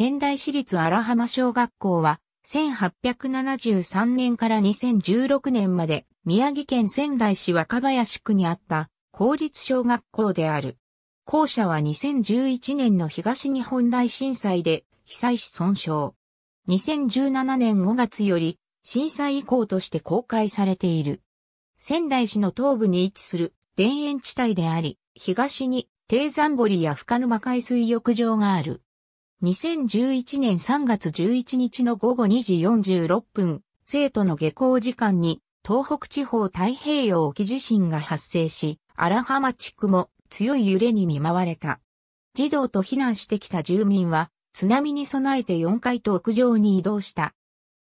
仙台市立荒浜小学校は、1873年から2016年まで、宮城県仙台市若林区にあった、公立小学校である。校舎は2011年の東日本大震災で、被災し損傷。2017年5月より、震災遺構として公開されている。仙台市の東部に位置する田園地帯であり、東に、低山堀や深沼海水浴場がある。2011年3月11日の午後2時46分、生徒の下校時間に東北地方太平洋沖地震が発生し、荒浜地区も強い揺れに見舞われた。児童と避難してきた住民は津波に備えて4階と屋上に移動した。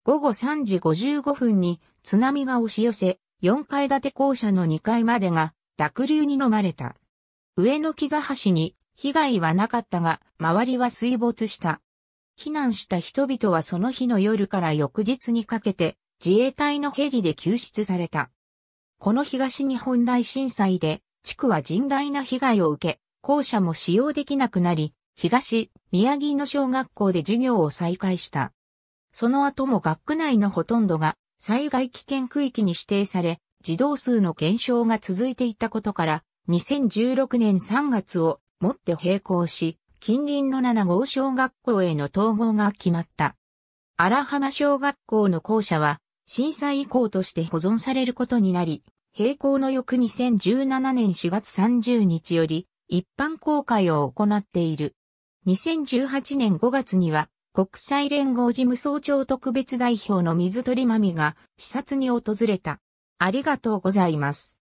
午後3時55分に津波が押し寄せ、4階建て校舎の2階までが濁流に飲まれた。上野木座橋に被害はなかったが、周りは水没した。避難した人々はその日の夜から翌日にかけて、自衛隊のヘリで救出された。この東日本大震災で、地区は甚大な被害を受け、校舎も使用できなくなり、東、宮城の小学校で授業を再開した。その後も学区内のほとんどが災害危険区域に指定され、児童数の減少が続いていたことから、2016年3月をもって並行し、近隣の7号小学校への統合が決まった。荒浜小学校の校舎は、震災以降として保存されることになり、並行の翌2017年4月30日より、一般公開を行っている。2018年5月には、国際連合事務総長特別代表の水鳥まみが視察に訪れた。ありがとうございます。